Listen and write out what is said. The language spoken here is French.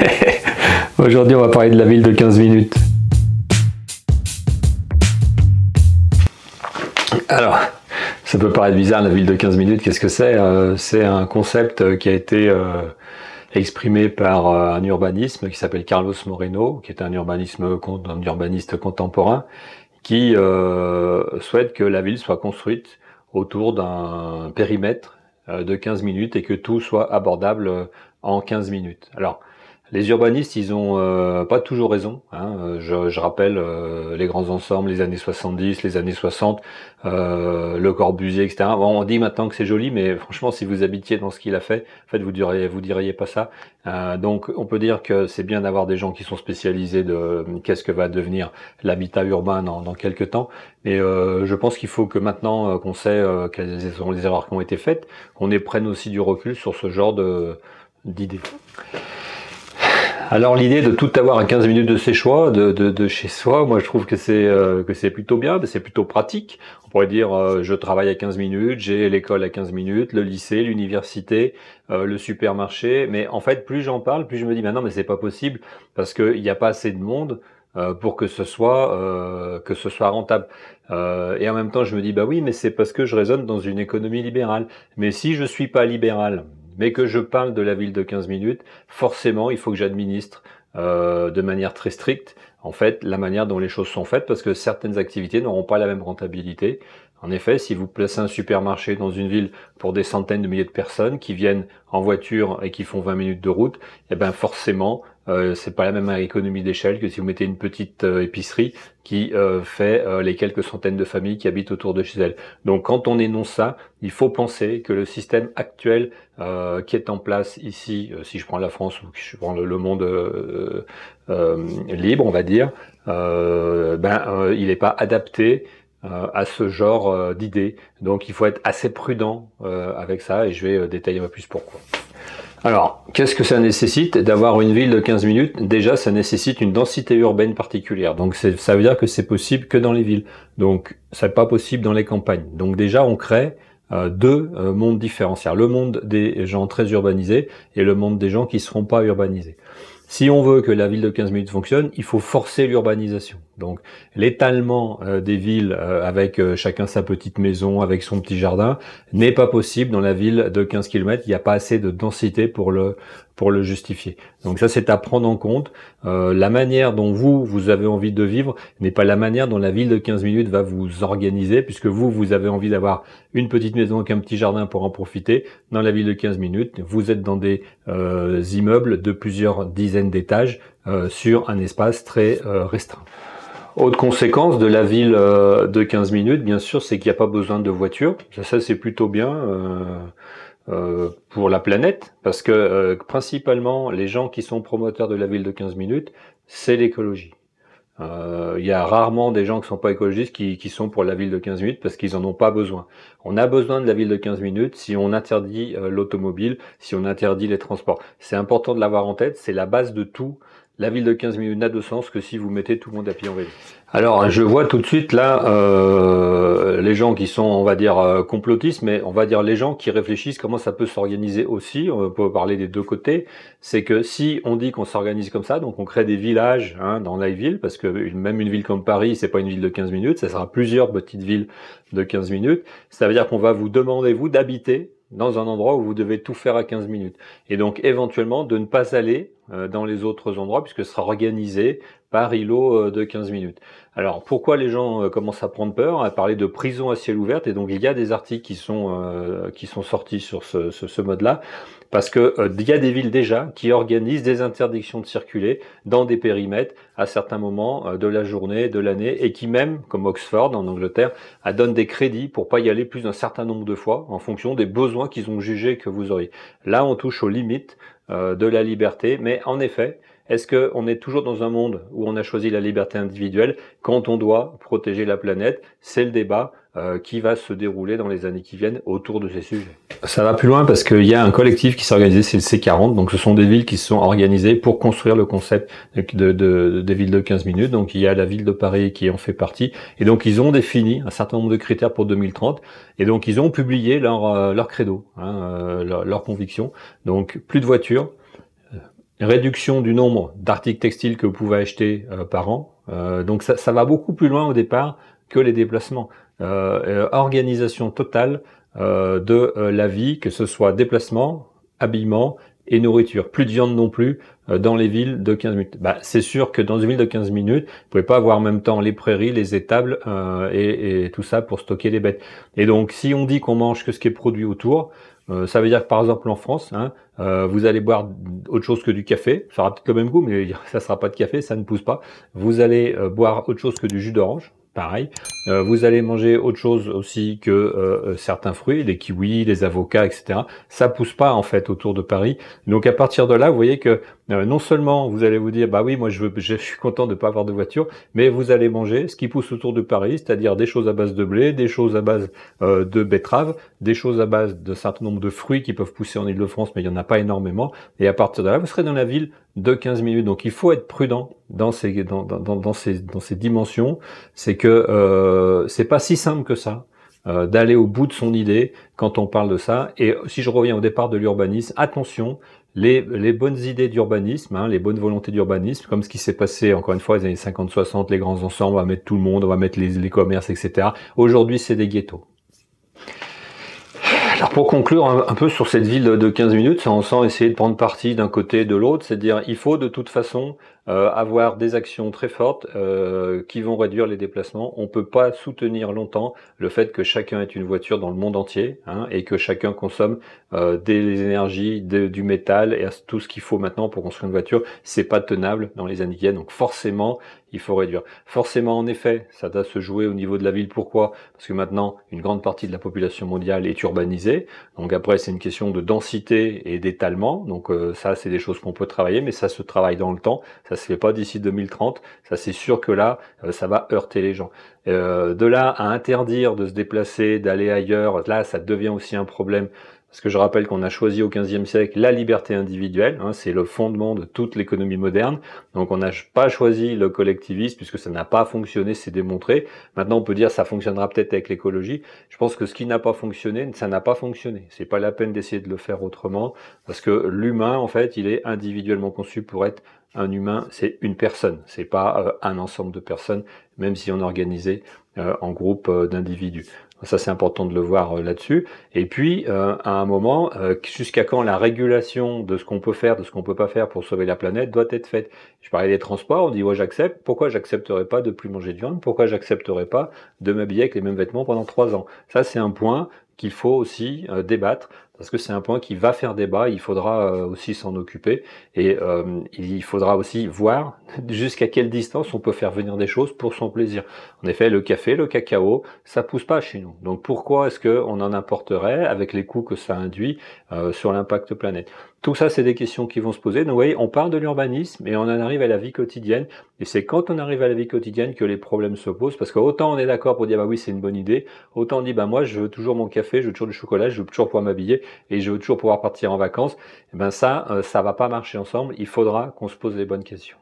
Aujourd'hui, on va parler de la ville de 15 minutes. Alors, ça peut paraître bizarre, la ville de 15 minutes, qu'est-ce que c'est euh, C'est un concept euh, qui a été euh, exprimé par un urbanisme qui s'appelle Carlos Moreno, qui est un, urbanisme, un urbaniste contemporain, qui souhaite que la ville soit construite autour d'un périmètre de 15 minutes et que tout soit abordable en 15 minutes. Alors, les urbanistes, ils ont euh, pas toujours raison. Hein. Euh, je, rappelle euh, les grands ensembles, les années 70, les années 60, euh, Le Corbusier, etc. on dit maintenant que c'est joli, mais franchement, si vous habitiez dans ce qu'il a fait, en fait, vous diriez, vous diriez pas ça. donc, on peut dire que c'est bien d'avoir des gens qui sont spécialisés de qu'est-ce que va devenir l'habitat urbain dans, quelques temps. Mais je pense qu'il faut que maintenant qu'on sait quelles sont les erreurs qui ont été faites, qu'on prenne aussi du recul sur ce genre d'idées. Alors l'idée de tout avoir à 15 minutes de ses choix, de, de, chez soi, moi je trouve que c'est euh, que c'est plutôt bien, c'est plutôt pratique. On pourrait dire euh, je travaille à 15 minutes, j'ai l'école à 15 minutes, le lycée, l'université, euh, le supermarché. Mais en fait, plus j'en parle, plus je me dis maintenant mais c'est pas possible parce qu'il n'y a pas assez de monde pour que ce soit que ce soit rentable. et en même temps, je me dis bah oui, mais c'est parce que je raisonne dans une économie libérale. Mais si je suis pas libéral, mais que je parle de la ville de 15 minutes, forcément, il faut que j'administre euh, de manière très stricte en fait la manière dont les choses sont faites parce que certaines activités n'auront pas la même rentabilité. En effet, si vous placez un supermarché dans une ville pour des centaines de milliers de personnes qui viennent en voiture et qui font 20 minutes de route, eh bien, forcément, euh, c'est pas la même économie d'échelle que si vous mettez une petite euh, épicerie qui euh, fait les quelques centaines de familles qui habitent autour de chez elle. Donc quand on énonce ça, il faut penser que le système actuel qui est en place ici, si je prends la France ou si je prends le monde euh, libre, on va dire, euh, ben, euh, il n'est pas adapté à ce genre d'idées. Donc il faut être assez prudent avec ça et je vais détailler un peu plus pourquoi. Alors, qu'est-ce que ça nécessite D'avoir une ville de 15 minutes, déjà, ça nécessite une densité urbaine particulière. Donc, ça veut dire que c'est possible que dans les villes. Donc, c'est pas possible dans les campagnes. Donc, déjà, on crée deux mondes différents. le monde des gens très urbanisés et le monde des gens qui ne seront pas urbanisés. Si on veut que la ville de 15 minutes fonctionne, il faut forcer l'urbanisation. Donc l'étalement euh, des villes euh, avec euh, chacun sa petite maison, avec son petit jardin, n'est pas possible dans la ville de 15 km. Il n'y a pas assez de densité pour le, pour le justifier. Donc ça, c'est à prendre en compte. Euh, la manière dont vous, vous avez envie de vivre n'est pas la manière dont la ville de 15 minutes va vous organiser, puisque vous, vous avez envie d'avoir une petite maison avec un petit jardin pour en profiter. Dans la ville de 15 minutes, vous êtes dans des euh, immeubles de plusieurs dizaines d'étages euh, sur un espace très restreint. Autre conséquence de la ville de 15 minutes, bien sûr, c'est qu'il n'y a pas besoin de voiture. Ça, ça c'est plutôt bien. Euh, pour la planète, parce que euh, principalement les gens qui sont promoteurs de la ville de 15 minutes, c'est l'écologie. Euh, il y a rarement des gens qui sont pas écologistes qui, qui sont pour la ville de 15 minutes parce qu'ils en ont pas besoin. On a besoin de la ville de 15 minutes si on interdit l'automobile, si on interdit les transports. C'est important de l'avoir en tête, c'est la base de tout la ville de 15 minutes n'a de sens que si vous mettez tout le monde à pied en vélo. Alors, je vois tout de suite là euh, les gens qui sont, on va dire, euh, complotistes, mais on va dire les gens qui réfléchissent comment ça peut s'organiser aussi. On peut parler des deux côtés. C'est que si on dit qu'on s'organise comme ça, donc on crée des villages hein, dans la ville, parce que même une ville comme Paris, c'est pas une ville de 15 minutes, ça sera plusieurs petites villes de 15 minutes. Ça veut dire qu'on va vous demander, vous, d'habiter dans un endroit où vous devez tout faire à 15 minutes. Et donc, éventuellement, de ne pas aller euh, dans les autres endroits puisque ce sera organisé par îlot euh, de 15 minutes. Alors pourquoi les gens euh, commencent à prendre peur, à parler de prison à ciel ouvert et donc il y a des articles qui sont qui sont sortis sur ce, mode-là parce que il y a des villes déjà qui organisent des interdictions de circuler dans des périmètres à certains moments de la journée, de l'année et qui même comme Oxford en Angleterre donnent des crédits pour pas y aller plus d'un certain nombre de fois en fonction des besoins qu'ils ont jugé que vous auriez. Là on touche aux limites euh, de la liberté. Mais en effet, est-ce qu'on est toujours dans un monde où on a choisi la liberté individuelle quand on doit protéger la planète C'est le débat euh, qui va se dérouler dans les années qui viennent autour de ces sujets. Ça va plus loin parce qu'il y a un collectif qui s'est organisé, c'est le C40. Donc ce sont des villes qui se sont organisées pour construire le concept de, de, des villes de 15 minutes. Donc il y a la ville de Paris qui en fait partie. Et donc ils ont défini un certain nombre de critères pour 2030. Et donc ils ont publié leur, euh, credo, hein, euh, leur, leur conviction. Donc plus de voitures, réduction du nombre d'articles textiles que vous pouvez acheter euh, par an. Euh, donc ça, ça, va beaucoup plus loin au départ que les déplacements. Euh, organisation totale de la vie, que ce soit déplacement, habillement, et nourriture. Plus de viande non plus euh, dans les villes de 15 minutes. Bah, c'est sûr que dans une ville de 15 minutes, vous pouvez pas avoir en même temps les prairies, les étables euh, et, tout ça pour stocker les bêtes. Et donc, si on dit qu'on mange que ce qui est produit autour, euh, ça veut dire que par exemple en France, hein, vous allez boire autre chose que du café. Ça aura peut-être le même goût, mais ça sera pas de café, ça ne pousse pas. Vous allez boire autre chose que du jus d'orange pareil. Euh, vous allez manger autre chose aussi que euh, euh, certains fruits, les kiwis, les avocats, etc. Ça pousse pas en fait autour de Paris. Donc à partir de là, vous voyez que non seulement vous allez vous dire bah oui, moi je, veux, je suis content de ne pas avoir de voiture, mais vous allez manger ce qui pousse autour de Paris, c'est-à-dire des choses à base de blé, des choses à base de betteraves, des choses à base de certain nombre de fruits qui peuvent pousser en Île-de-France, mais il y en a pas énormément. Et à partir de là, vous serez dans la ville de 15 minutes. Donc il faut être prudent dans ces dans, dans, ces, dans ces dimensions. C'est que euh, c'est pas si simple que ça euh, d'aller au bout de son idée quand on parle de ça. Et si je reviens au départ de l'urbanisme, attention, les, les, bonnes idées d'urbanisme, hein, les bonnes volontés d'urbanisme, comme ce qui s'est passé encore une fois les années 50-60, les grands ensembles, on va mettre tout le monde, on va mettre les, les commerces, etc. Aujourd'hui, c'est des ghettos. Alors pour conclure un, peu sur cette ville de 15 minutes, sans, sent essayer de prendre parti d'un côté et de l'autre, c'est à dire il faut de toute façon euh, avoir des actions très fortes euh, qui vont réduire les déplacements. On ne peut pas soutenir longtemps le fait que chacun ait une voiture dans le monde entier hein, et que chacun consomme euh, des énergies, du métal et tout ce qu'il faut maintenant pour construire une voiture. C'est pas tenable dans les années qui viennent. Donc forcément, il faut réduire. Forcément, en effet, ça doit se jouer au niveau de la ville. Pourquoi Parce que maintenant, une grande partie de la population mondiale est urbanisée. Donc après, c'est une question de densité et d'étalement. Donc euh, ça, c'est des choses qu'on peut travailler, mais ça se travaille dans le temps ça se fait pas d'ici 2030. Ça, c'est sûr que là, euh, ça va heurter les gens. Euh, de là à interdire de se déplacer, d'aller ailleurs, là, ça devient aussi un problème. Parce que je rappelle qu'on a choisi au XVe siècle la liberté individuelle, hein, c'est le fondement de toute l'économie moderne. Donc on n'a pas choisi le collectivisme puisque ça n'a pas fonctionné, c'est démontré. Maintenant on peut dire ça fonctionnera peut-être avec l'écologie. Je pense que ce qui n'a pas fonctionné, ça n'a pas fonctionné. C'est pas la peine d'essayer de le faire autrement parce que l'humain en fait, il est individuellement conçu pour être un humain, c'est une personne, c'est pas euh, un ensemble de personnes, même si on organisait euh, en groupe euh, d'individus. Ça, c'est important de le voir là-dessus. Et puis, à un moment, jusqu'à quand la régulation de ce qu'on peut faire, de ce qu'on peut pas faire pour sauver la planète doit être faite. Je parlais des transports, on dit, ouais, j'accepte. Pourquoi j'accepterais pas de plus manger de viande Pourquoi j'accepterais pas de m'habiller avec les mêmes vêtements pendant trois ans Ça, c'est un point qu'il faut aussi débattre parce que c'est un point qui va faire débat, il faudra euh, aussi s'en occuper, et euh, il faudra aussi voir jusqu'à quelle distance on peut faire venir des choses pour son plaisir. En effet, le café, le cacao, ça pousse pas chez nous. Donc pourquoi est-ce qu'on en importerait avec les coûts que ça induit euh, sur l'impact planète Tout ça, c'est des questions qui vont se poser. Donc vous voyez, on parle de l'urbanisme et on en arrive à la vie quotidienne. Et c'est quand on arrive à la vie quotidienne que les problèmes se posent, parce qu'autant on est d'accord pour dire bah oui c'est une bonne idée, autant on dit bah moi je veux toujours mon café, je veux toujours du chocolat, je veux toujours pouvoir m'habiller et je veux toujours pouvoir partir en vacances, et eh ben ça, euh, ça va pas marcher ensemble. Il faudra qu'on se pose les bonnes questions.